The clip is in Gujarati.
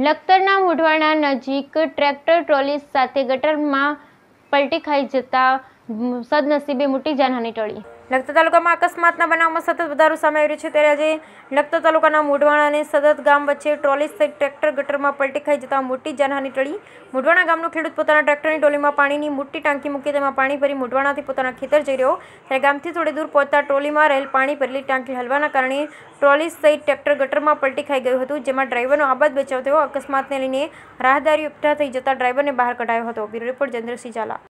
લખતરના મોઢવાણા નજીક ટ્રેક્ટર ટ્રોલી સાથે ગટરમાં પલટી ખાઈ જતા સદનસીબે મોટી જાનહાની ટળી લખતર તાલુકામાં અકસ્માતના બનાવમાં સતત વધારો સામે આવી છે ત્યારે આજે લખતર તાલુકાના મોઢવાણા અને સતત ગામ વચ્ચે ટ્રોલી સહિત ટ્રેક્ટર ગટરમાં પલટી ખાઈ જતા મોટી જાનહાની ટળી મોઢવાણા ગામનો ખેડૂત પોતાના ટ્રેક્ટરની ટ્રોલીમાં પાણીની મોટી ટાંકી મૂકી તેમાં પાણી ભરી મોઢવાણાથી પોતાના ખેતર જઈ રહ્યો ત્યારે ગામથી થોડી દૂર પહોંચતા ટ્રોલીમાં રહેલ પાણી ભરેલી ટાંકી હલવાના કારણે ટ્રોલી સહિત ટ્રેક્ટર ગટરમાં પલટી ખાઈ ગયું હતું જેમાં ડ્રાઈવરનો આબાદ બચાવ થયો અકસ્માતને લઈને રાહદારી ઉપઠા થઈ જતાં ડ્રાઈવરને બહાર કઢાયો હતો બ્યુરો રિપોર્ટ ચંદ્રસિંહ ઝાલા